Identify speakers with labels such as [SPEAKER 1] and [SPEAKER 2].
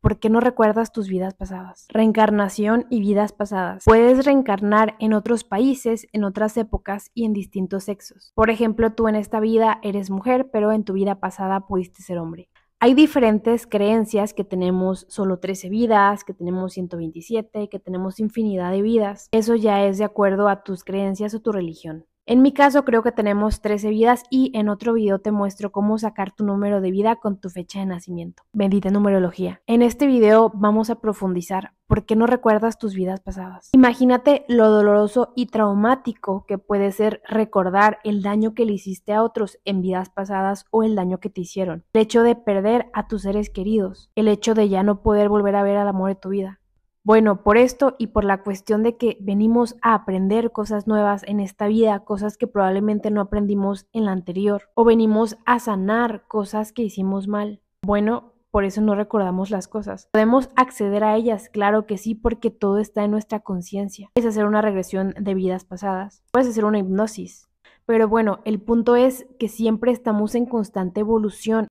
[SPEAKER 1] ¿Por qué no recuerdas tus vidas pasadas? Reencarnación y vidas pasadas. Puedes reencarnar en otros países, en otras épocas y en distintos sexos. Por ejemplo, tú en esta vida eres mujer, pero en tu vida pasada pudiste ser hombre. Hay diferentes creencias que tenemos solo 13 vidas, que tenemos 127, que tenemos infinidad de vidas. Eso ya es de acuerdo a tus creencias o tu religión. En mi caso creo que tenemos 13 vidas y en otro video te muestro cómo sacar tu número de vida con tu fecha de nacimiento. Bendita numerología. En este video vamos a profundizar por qué no recuerdas tus vidas pasadas. Imagínate lo doloroso y traumático que puede ser recordar el daño que le hiciste a otros en vidas pasadas o el daño que te hicieron. El hecho de perder a tus seres queridos. El hecho de ya no poder volver a ver al amor de tu vida. Bueno, por esto y por la cuestión de que venimos a aprender cosas nuevas en esta vida, cosas que probablemente no aprendimos en la anterior, o venimos a sanar cosas que hicimos mal. Bueno, por eso no recordamos las cosas. Podemos acceder a ellas, claro que sí, porque todo está en nuestra conciencia. es hacer una regresión de vidas pasadas, puedes hacer una hipnosis. Pero bueno, el punto es que siempre estamos en constante evolución